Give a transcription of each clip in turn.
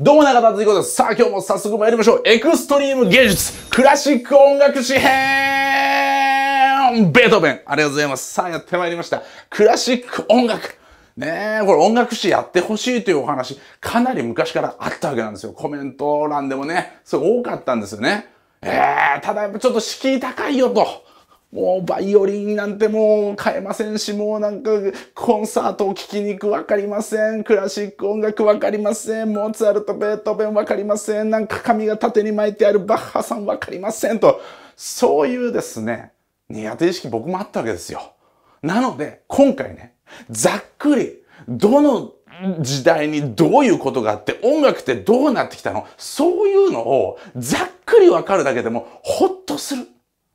どうも中田敦彦です。さあ今日も早速参りましょう。エクストリーム芸術クラシック音楽史編ベートーベンありがとうございます。さあやってまいりました。クラシック音楽ねえ、これ音楽史やってほしいというお話、かなり昔からあったわけなんですよ。コメント欄でもね、すごい多かったんですよね。ええー、ただやっぱちょっと敷居高いよと。もうバイオリンなんてもう買えませんし、もうなんかコンサートを聴きに行くわかりません。クラシック音楽わかりません。モーツァルト、ベートーベンわかりません。なんか髪が縦に巻いてあるバッハさんわかりません。と、そういうですね、苦手意識僕もあったわけですよ。なので、今回ね、ざっくり、どの時代にどういうことがあって、音楽ってどうなってきたのそういうのをざっくりわかるだけでもほっとする。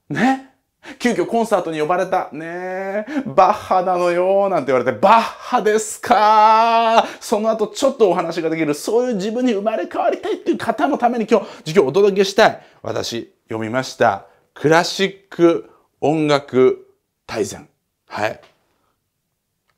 ね。急遽コンサートに呼ばれた。ねえ、バッハなのよ、なんて言われて、バッハですかその後ちょっとお話ができる、そういう自分に生まれ変わりたいっていう方のために今日、授業をお届けしたい。私、読みました。クラシック音楽大全。はい。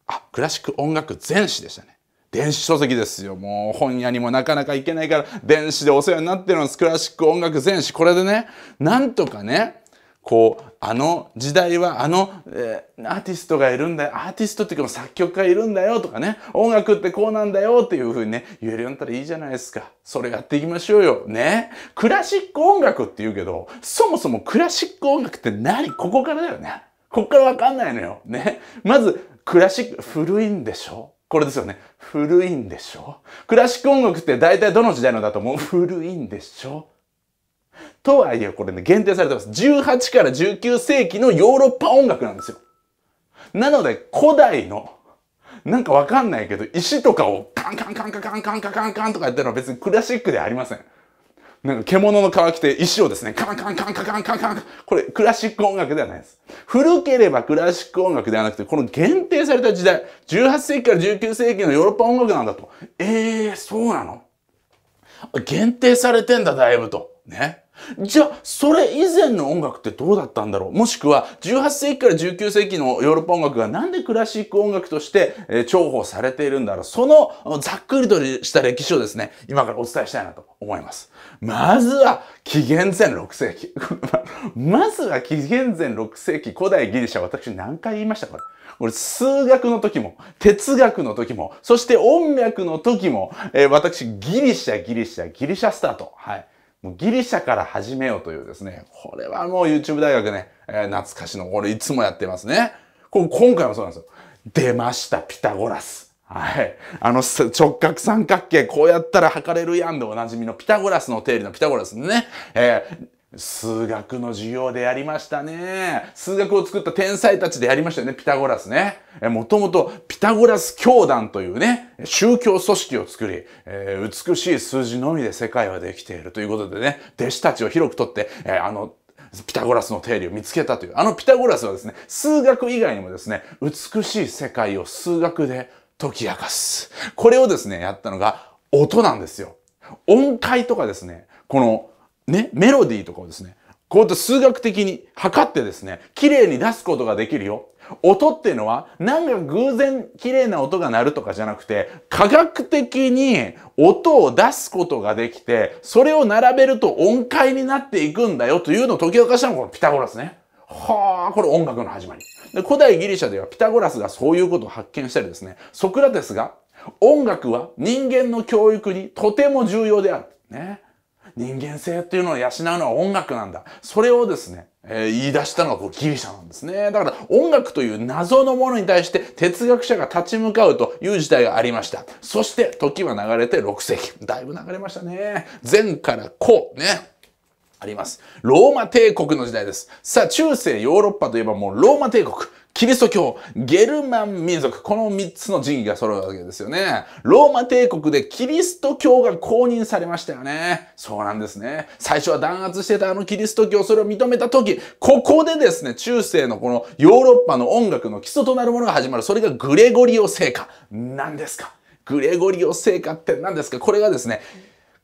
あ、クラシック音楽全史でしたね。電子書籍ですよ。もう本屋にもなかなか行けないから、電子でお世話になってるんです。クラシック音楽全史。これでね、なんとかね、こうあの時代はあの、えー、アーティストがいるんだよアーティストっていうか作曲家いるんだよとかね音楽ってこうなんだよっていうふうにね言えるようになったらいいじゃないですかそれやっていきましょうよねクラシック音楽って言うけどそもそもクラシック音楽って何ここからだよねここからわかんないのよねまずクラシック古いんでしょこれですよね。古いんでしょクラシック音楽って大体どの時代のだと思う古いんでしょとはいえこれね、限定されてます。18から19世紀のヨーロッパ音楽なんですよ。なので、古代の、なんかわかんないけど、石とかをカンカンカンカンカンカンカンカンカンとかやってるのは別にクラシックではありません。なんか獣の皮着て石をですね、カンカンカンカンカンカンカン。これクラシック音楽ではないです。古ければクラシック音楽ではなくて、この限定された時代、18世紀から19世紀のヨーロッパ音楽なんだと。ええー、そうなの限定されてんだ、だいぶと。ね。じゃあ、それ以前の音楽ってどうだったんだろうもしくは、18世紀から19世紀のヨーロッパ音楽がなんでクラシック音楽として、え重宝されているんだろうそのざっくりとした歴史をですね、今からお伝えしたいなと思います。まずは、紀元前6世紀。まずは紀元前6世紀、古代ギリシャ、私何回言いましたか俺、数学の時も、哲学の時も、そして音楽の時も、えー、私、ギリシャ、ギリシャ、ギリシャスタート。はい。もうギリシャから始めようというですね、これはもう YouTube 大学ね、えー、懐かしの、これいつもやってますね。こ今回もそうなんですよ。出ました、ピタゴラス。はい。あの、直角三角形、こうやったら測れるやんでおなじみのピタゴラスの定理のピタゴラスね。えー数学の授業でやりましたね。数学を作った天才たちでやりましたよね、ピタゴラスね。もともとピタゴラス教団というね、宗教組織を作り、えー、美しい数字のみで世界はできているということでね、弟子たちを広くとって、えー、あの、ピタゴラスの定理を見つけたという、あのピタゴラスはですね、数学以外にもですね、美しい世界を数学で解き明かす。これをですね、やったのが音なんですよ。音階とかですね、このね、メロディーとかをですね、こうやって数学的に測ってですね、綺麗に出すことができるよ。音っていうのは、なんか偶然綺麗な音が鳴るとかじゃなくて、科学的に音を出すことができて、それを並べると音階になっていくんだよというのを解き明かしたのがこのピタゴラスね。はあ、これ音楽の始まり。で古代ギリシャではピタゴラスがそういうことを発見したりですね、ソクラテスが音楽は人間の教育にとても重要である。ね。人間性っていうのを養うのは音楽なんだ。それをですね、えー、言い出したのがこうギリシャなんですね。だから音楽という謎のものに対して哲学者が立ち向かうという時代がありました。そして時は流れて6世紀。だいぶ流れましたね。前から後ね。あります。ローマ帝国の時代です。さあ、中世ヨーロッパといえばもうローマ帝国。キリスト教、ゲルマン民族、この3つの神器が揃うわけですよね。ローマ帝国でキリスト教が公認されましたよね。そうなんですね。最初は弾圧してたあのキリスト教、それを認めた時、ここでですね、中世のこのヨーロッパの音楽の基礎となるものが始まる。それがグレゴリオ聖歌。何ですかグレゴリオ聖歌って何ですかこれがですね、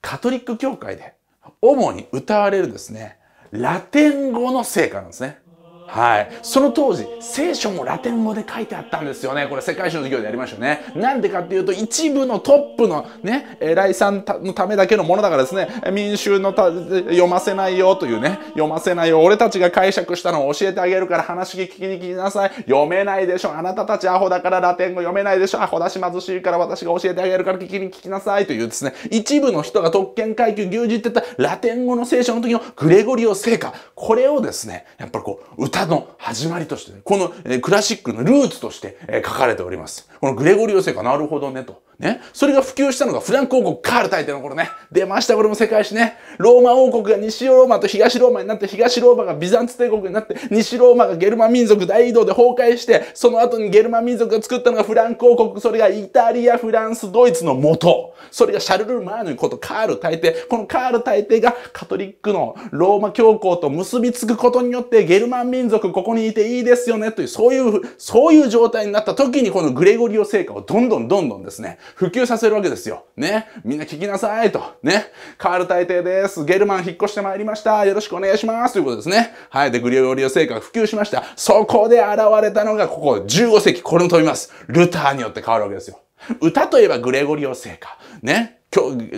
カトリック教会で主に歌われるですね、ラテン語の聖歌なんですね。はい。その当時、聖書もラテン語で書いてあったんですよね。これ世界史の授業でやりましたね。なんでかっていうと、一部のトップのね、偉いさんのためだけのものだからですね、民衆の読ませないよというね、読ませないよ。俺たちが解釈したのを教えてあげるから話聞きに来なさい。読めないでしょ。あなたたちアホだからラテン語読めないでしょ。アホだし貧しいから私が教えてあげるから聞きに聞きなさいというですね、一部の人が特権階級牛耳ってたラテン語の聖書の時のグレゴリオ聖歌。これをですね、やっぱりこう、歌歌の始まりとして、このクラシックのルーツとして書かれております。このグレゴリオ聖歌、なるほどねと。ね。それが普及したのがフランク王国カール大帝の頃ね。出ました、これも世界史ね。ローマ王国が西ローマと東ローマになって、東ローマがビザンツ帝国になって、西ローマがゲルマ民族大移動で崩壊して、その後にゲルマ民族が作ったのがフランク王国、それがイタリア、フランス、ドイツの元。それがシャルル・マーヌことカール大帝。このカール大帝がカトリックのローマ教皇と結びつくことによって、ゲルマン民族ここにいていいですよね、という、そういう、そういう状態になった時にこのグレゴリオ聖火をどんどんどんどんですね、普及させるわけですよ。ね。みんな聞きなさいと。ね。カール大帝です。ゲルマン引っ越してまいりました。よろしくお願いします。ということですね。はい。で、グリオリオ聖火が普及しました。そこで現れたのが、ここ15世紀、これも飛びます。ルターによって変わるわけですよ。歌といえばグレゴリオ聖歌。ね。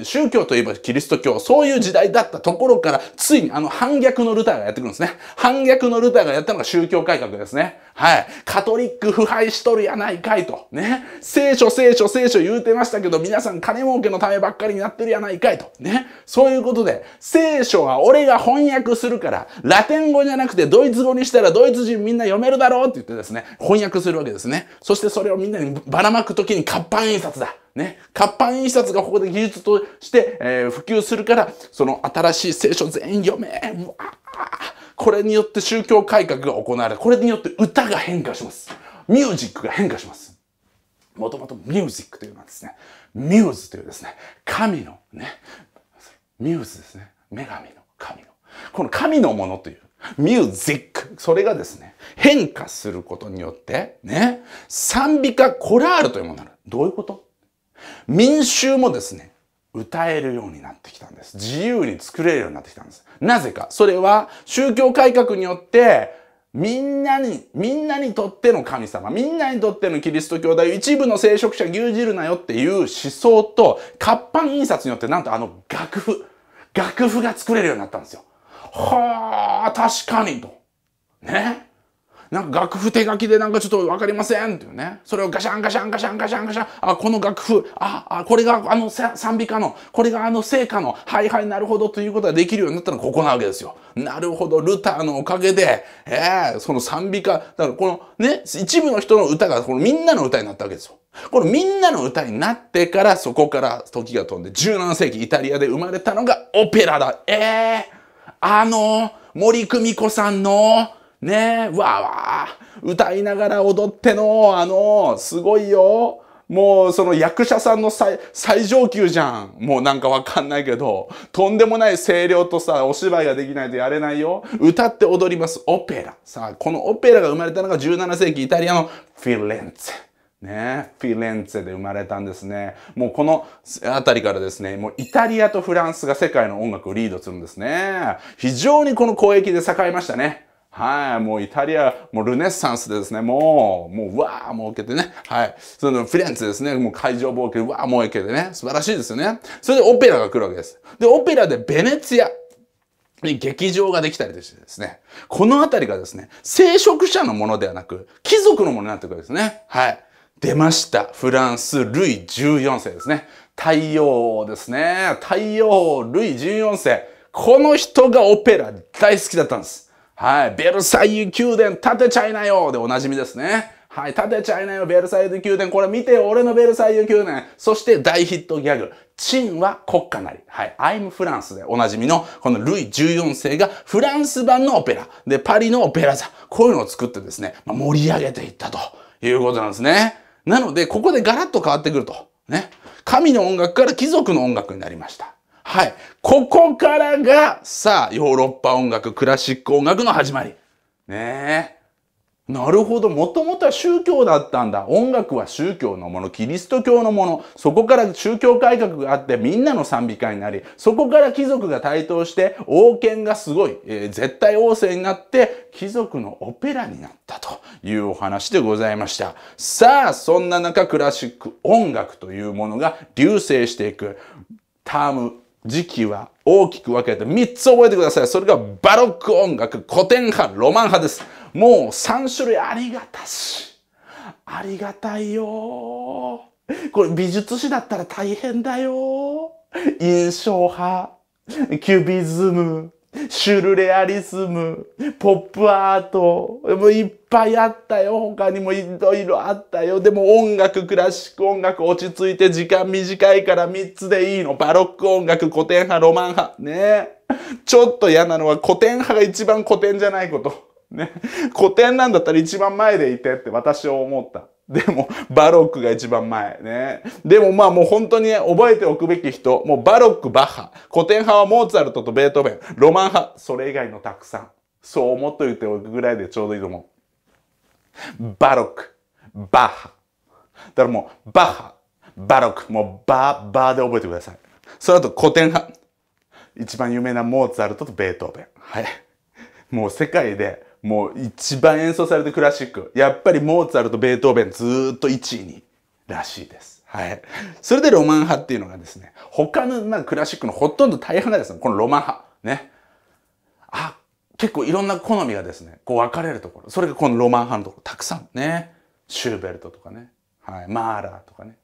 宗教といえばキリスト教、そういう時代だったところから、ついにあの反逆のルターがやってくるんですね。反逆のルターがやったのが宗教改革ですね。はい。カトリック腐敗しとるやないかいと。ね。聖書、聖書、聖書言うてましたけど、皆さん金儲けのためばっかりになってるやないかいと。ね。そういうことで、聖書は俺が翻訳するから、ラテン語じゃなくてドイツ語にしたらドイツ人みんな読めるだろうって言ってですね、翻訳するわけですね。そしてそれをみんなにばらまくときに活版印刷だ。ね、活版印刷がここで技術として、えー、普及するから、その新しい聖書全員読めわこれによって宗教改革が行われこれによって歌が変化します。ミュージックが変化します。もともとミュージックというのはですね、ミューズというですね、神のね、ミューズですね、女神の神の。この神のものという、ミュージック。それがですね、変化することによって、ね、賛美歌コラールというものになる。どういうこと民衆もですね、歌えるようになってきたんです。自由に作れるようになってきたんです。なぜか、それは宗教改革によって、みんなに、みんなにとっての神様、みんなにとってのキリスト教だよ、一部の聖職者牛耳るなよっていう思想と、活版印刷によってなんとあの楽譜、楽譜が作れるようになったんですよ。はあ、確かにと。ね。なんか楽譜手書きでなんかちょっとわかりませんっていうねそれをガシャンガシャンガシャンガシャンガシャンあこの楽譜ああこれがあの賛美歌のこれがあの聖歌のはいはいなるほどということができるようになったのがここなわけですよ。なるほどルターのおかげで、えー、その賛美歌だからこのね一部の人の歌がこのみんなの歌になったわけですよ。このみんなの歌になってからそこから時が飛んで17世紀イタリアで生まれたのがオペラだ。えー、あの森久美子さんのねえ、わーわー、歌いながら踊っての、あの、すごいよ。もうその役者さんの最最上級じゃん。もうなんかわかんないけど、とんでもない声量とさ、お芝居ができないとやれないよ。歌って踊ります。オペラ。さあ、このオペラが生まれたのが17世紀イタリアのフィレンツェ。ねフィレンツェで生まれたんですね。もうこのあたりからですね、もうイタリアとフランスが世界の音楽をリードするんですね。非常にこの交易で栄えましたね。はい、もうイタリア、もうルネッサンスでですね、もう、もう、わあ、儲けてね。はい。そのフレンツですね、もう会場冒険、わあ、儲けてね。素晴らしいですよね。それでオペラが来るわけです。で、オペラでベネツィア。に劇場ができたりでしてですね。このあたりがですね、聖職者のものではなく、貴族のものになってくるわけですね。はい。出ました。フランス、ルイ14世ですね。太陽ですね。太陽、ルイ14世。この人がオペラ大好きだったんです。はい、ベルサイユ宮殿建てちゃいなよでおなじみですね。はい、建てちゃいなよ、ベルサイユ宮殿。これ見てよ、俺のベルサイユ宮殿。そして大ヒットギャグ。チンは国家なり。はい。アイムフランスでおなじみの、このルイ14世がフランス版のオペラ。で、パリのオペラ座。こういうのを作ってですね、まあ、盛り上げていったということなんですね。なので、ここでガラッと変わってくると。ね。神の音楽から貴族の音楽になりました。はい。ここからが、さあ、ヨーロッパ音楽、クラシック音楽の始まり。ねえ。なるほど。もともとは宗教だったんだ。音楽は宗教のもの、キリスト教のもの。そこから宗教改革があって、みんなの賛美会になり、そこから貴族が台頭して、王権がすごい、えー、絶対王政になって、貴族のオペラになったというお話でございました。さあ、そんな中、クラシック音楽というものが流星していく。ターム時期は大きく分けて3つ覚えてください。それがバロック音楽、古典派、ロマン派です。もう3種類ありがたし。ありがたいよ。これ美術史だったら大変だよ。印象派、キュビズム、シュルレアリスム、ポップアート、もういっぱいあったよ。他にもいろいろあったよ。でも音楽、クラシック音楽落ち着いて時間短いから3つでいいの。バロック音楽、古典派、ロマン派。ねちょっと嫌なのは古典派が一番古典じゃないこと。ね。古典なんだったら一番前でいてって私は思った。でも、バロックが一番前。ね。でもまあもう本当にね、覚えておくべき人、もうバロック、バッハ、古典派はモーツァルトとベートーベン、ロマン派、それ以外のたくさん。そう思っといておくぐらいでちょうどいいと思う。バロック、バッハ。だからもう、バッハ、バロック、もうバー、バーで覚えてください。その後、古典派。一番有名なモーツァルトとベートーベン。はい。もう世界で、もう一番演奏されてクラシック。やっぱりモーツァルト、ベートーベンずーっと1位にらしいです。はい。それでロマン派っていうのがですね、他のなんかクラシックのほとんど大半がですね、このロマン派。ね。あ、結構いろんな好みがですね、こう分かれるところ。それがこのロマン派のところ。たくさんね。シューベルトとかね。はい。マーラーとかね。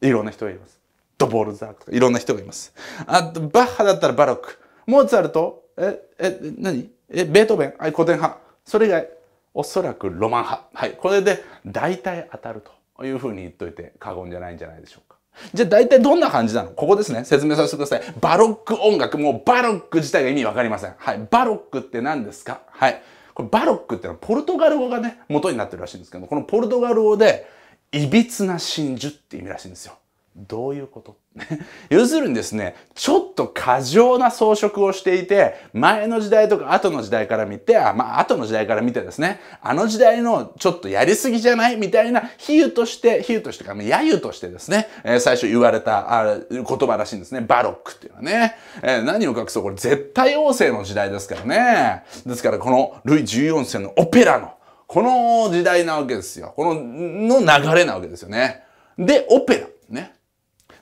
いろんな人がいます。ドボルザークとかいろんな人がいます。あと、バッハだったらバロック。モーツァルトえ、え、何え、ベートーベン、はい、古典派。それ以外、おそらくロマン派。はい。これで大体当たるというふうに言っといて過言じゃないんじゃないでしょうか。じゃあ大体どんな感じなのここですね。説明させてください。バロック音楽。もうバロック自体が意味わかりません。はい。バロックって何ですかはい。これバロックってのはポルトガル語がね、元になってるらしいんですけどこのポルトガル語で、いびつな真珠って意味らしいんですよ。どういうこと 要するにですね、ちょっと過剰な装飾をしていて、前の時代とか後の時代から見て、あまあ後の時代から見てですね、あの時代のちょっとやりすぎじゃないみたいな比喩として、比喩としてか、揶揄としてですね、えー、最初言われたあ言葉らしいんですね。バロックっていうのはね。えー、何を隠そうこれ絶対王政の時代ですからね。ですからこのルイ14世のオペラの、この時代なわけですよ。この、の流れなわけですよね。で、オペラ。ね。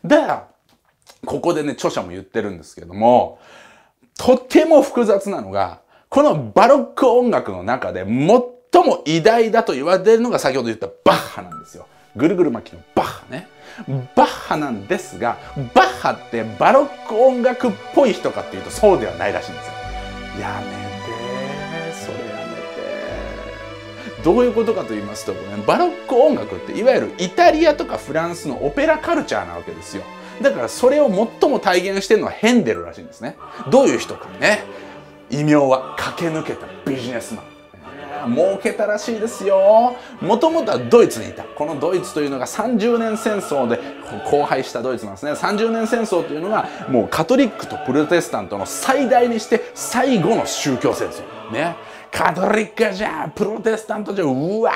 で、ここでね、著者も言ってるんですけども、とても複雑なのが、このバロック音楽の中で最も偉大だと言われるのが先ほど言ったバッハなんですよ。ぐるぐる巻きのバッハね。バッハなんですが、バッハってバロック音楽っぽい人かっていうとそうではないらしいんですよ。いやーねどういうことかと言いますと、バロック音楽っていわゆるイタリアとかフランスのオペラカルチャーなわけですよだからそれを最も体現してるのはヘンデルらしいんですねどういう人かね異名は駆け抜けたビジネスマン儲けたらしいですよもともとはドイツにいたこのドイツというのが30年戦争で荒廃したドイツなんですね30年戦争というのがもうカトリックとプロテスタントの最大にして最後の宗教戦争ねカトリックじゃんプロテスタントじゃんうわ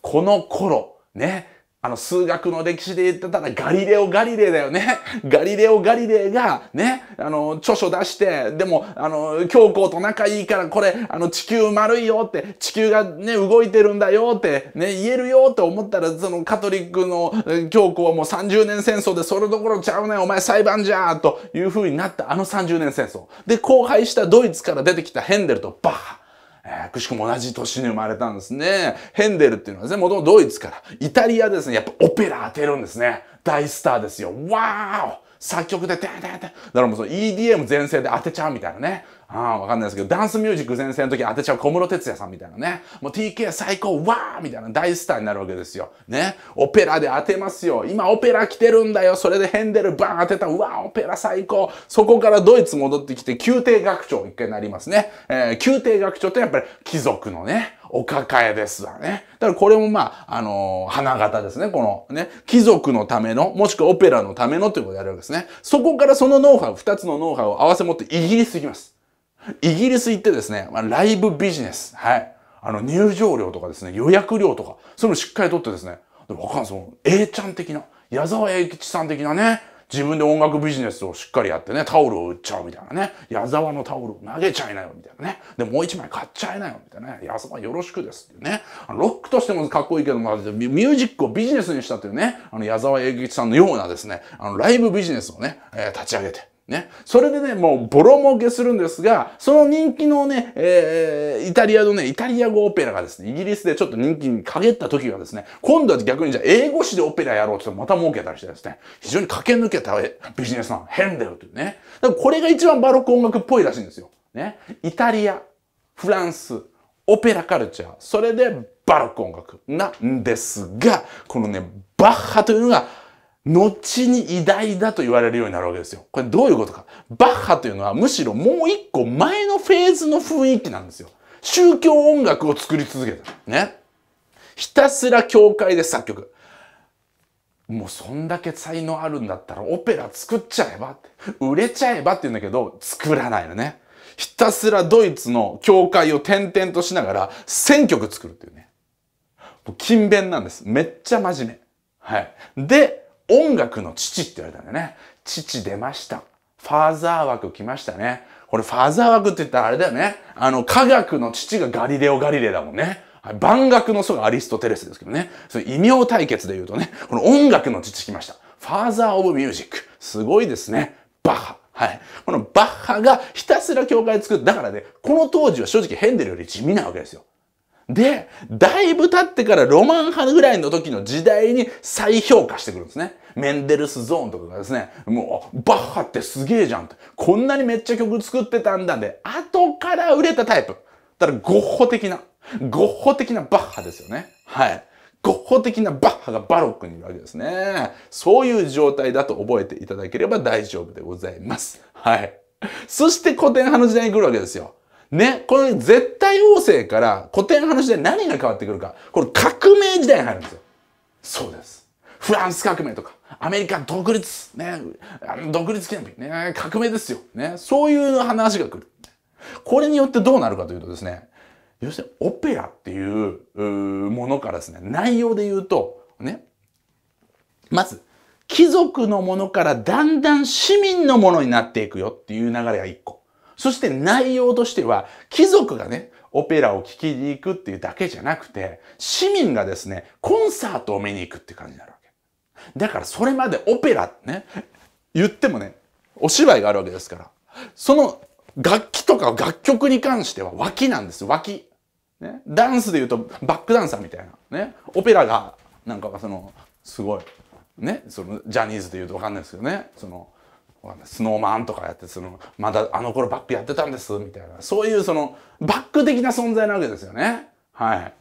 この頃、ね。あの、数学の歴史で言ってたら、ガリレオ・ガリレイだよね。ガリレオ・ガリレイが、ね、あの、著書出して、でも、あの、教皇と仲いいから、これ、あの、地球丸いよって、地球がね、動いてるんだよって、ね、言えるよって思ったら、その、カトリックの教皇はもう30年戦争で、それどころちゃうねん、お前裁判じゃーという風になった、あの30年戦争。で、荒廃したドイツから出てきたヘンデルとバッハ。えー、くしくも同じ年に生まれたんですね。ヘンデルっていうのはですね、もともとドイツから、イタリアですね、やっぱオペラ当てるんですね。大スターですよ。わーお作曲で、てんてんてん。だからもうその EDM 全盛で当てちゃうみたいなね。あわかんないですけど、ダンスミュージック全盛の時当てちゃう小室哲哉さんみたいなね。もう TK 最高、わーみたいな大スターになるわけですよ。ね。オペラで当てますよ。今オペラ来てるんだよ。それでヘンデルバーン当てた。うわー、オペラ最高。そこからドイツ戻ってきて、宮廷学長一回なりますね。えー、宮廷学長ってやっぱり貴族のね、お抱えですわね。だからこれもまあ、あのー、花形ですね。このね、貴族のための、もしくはオペラのためのということをやるわけですね。そこからそのノウハウ、二つのノウハウを合わせ持ってイギリス行きます。イギリス行ってですね、まあ、ライブビジネス。はい。あの、入場料とかですね、予約料とか、そういうのしっかり取ってですね、でわかんない、その、A ちゃん的な、矢沢永吉さん的なね、自分で音楽ビジネスをしっかりやってね、タオルを売っちゃうみたいなね。矢沢のタオルを投げちゃいなよ、みたいなね。で、もう一枚買っちゃいなよ、みたいなね。矢沢よろしくですってね。うね。ロックとしてもかっこいいけども、ミュージックをビジネスにしたっていうね、あの矢沢永吉さんのようなですね、あのライブビジネスをね、えー、立ち上げて、ね。それでね、もうボロ儲けするんですが、その人気のね、えー、イタリアのね、イタリア語オペラがですね、イギリスでちょっと人気にかげった時がですね、今度は逆にじゃあ英語詞でオペラやろうってまた儲けたりしてですね、非常に駆け抜けたビジネスマン、ヘンデルというね。だからこれが一番バロック音楽っぽいらしいんですよ。ね。イタリア、フランス、オペラカルチャー、それでバロック音楽なんですが、このね、バッハというのが後に偉大だと言われるようになるわけですよ。これどういうことか。バッハというのはむしろもう一個前のフェーズの雰囲気なんですよ。宗教音楽を作り続けた。ね。ひたすら教会で作曲。もうそんだけ才能あるんだったらオペラ作っちゃえばって、売れちゃえばって言うんだけど、作らないのね。ひたすらドイツの教会を転々としながら1000曲作るっていうね。もう勤勉なんです。めっちゃ真面目。はい。で、音楽の父って言われたんだよね。父出ました。ファーザー枠来ましたね。これファーザー枠って言ったらあれだよね。あの、科学の父がガリレオ・ガリレだもんね。はい、万学の祖がアリストテレスですけどね。その異名対決で言うとね、この音楽の父来ました。ファーザー・オブ・ミュージック。すごいですね。バッハ。はい。このバッハがひたすら教会作る。だからね、この当時は正直ヘンデルより地味なわけですよ。で、だいぶ経ってからロマン派ぐらいの時の時代に再評価してくるんですね。メンデルスゾーンとかがですね、もう、バッハってすげえじゃんって。こんなにめっちゃ曲作ってたんだんで、後から売れたタイプ。だからゴッホ的な、ゴッホ的なバッハですよね。はい。ゴッホ的なバッハがバロックにいるわけですね。そういう状態だと覚えていただければ大丈夫でございます。はい。そして古典派の時代に来るわけですよ。ね、この絶対王政から古典派の時代何が変わってくるか。これ革命時代に入るんですよ。そうです。フランス革命とか、アメリカ独立、ね、独立記念日、ね、革命ですよ。ね、そういう話が来る。これによってどうなるかというとですね、要するにオペラっていうものからですね、内容で言うと、ね、まず、貴族のものからだんだん市民のものになっていくよっていう流れが1個。そして内容としては、貴族がね、オペラを聴きに行くっていうだけじゃなくて、市民がですね、コンサートを見に行くって感じになるわけ。だからそれまでオペラってね、言ってもね、お芝居があるわけですから、その楽器とか楽曲に関しては脇なんです、脇。ね、ダンスで言うとバックダンサーみたいな。ね、オペラが、なんかその、すごい。ね、そのジャニーズで言うとわかんないですけどね、その、スノーマンとかやってそのまだあの頃バックやってたんですみたいなそういうそのバック的な存在なわけですよねはい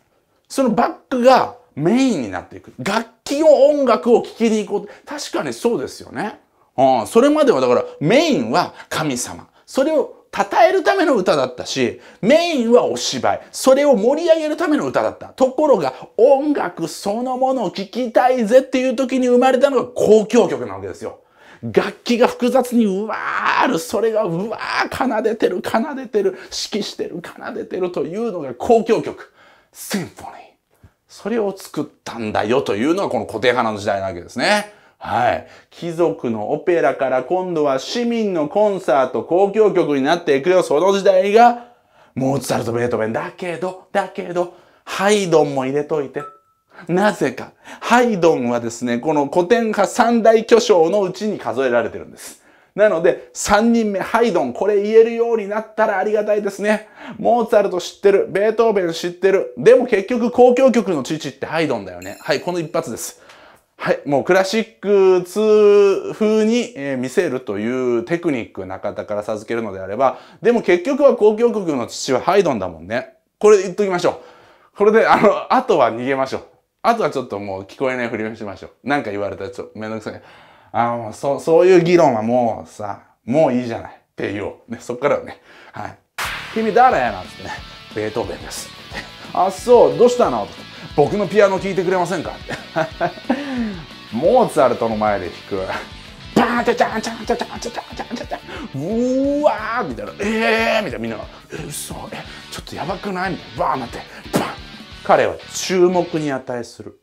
そのバックがメインになっていく楽器を音楽を聴きに行こう確かにそうですよね、うん、それまではだからメインは神様それを称えるための歌だったし、メインはお芝居。それを盛り上げるための歌だった。ところが、音楽そのものを聴きたいぜっていう時に生まれたのが交響曲なわけですよ。楽器が複雑にうわーある、それがうわー奏でてる、奏でてる、指揮してる、奏でてるというのが交響曲、シンフォニー。それを作ったんだよというのがこの固定派の時代なわけですね。はい。貴族のオペラから今度は市民のコンサート、交響曲になっていくよ。その時代が、モーツァルト、ベートーベン。だけど、だけど、ハイドンも入れといてなぜか、ハイドンはですね、この古典派三大巨匠のうちに数えられてるんです。なので、3人目、ハイドン、これ言えるようになったらありがたいですね。モーツァルト知ってる、ベートーベン知ってる。でも結局、交響曲の父ってハイドンだよね。はい、この一発です。はい、もうクラシック2風に、え見せるというテクニック中田から授けるのであれば、でも結局は交響曲の父はハイドンだもんね。これ言っときましょう。これで、あの、あとは逃げましょう。あとはちょっともう聞こえないふりをしましょう。なんか言われたらちょっとめんどくさい。ああ、もうそ、そういう議論はもうさ、もういいじゃないって言おう。ね、そっからはね、はい。君誰なんつってね、ベートーベンです。あ、そう、どうしたの僕のピアノ聴いてくれませんかって。モーツァルトの前で弾く。バーンチャチャンチャンチャチャンチャチャンチャンチャチャうーわーみたいな、えーみたいなみんなが、え、嘘、え、ちょっとやばくないみたいな、バーンなって、バン彼は注目に値する。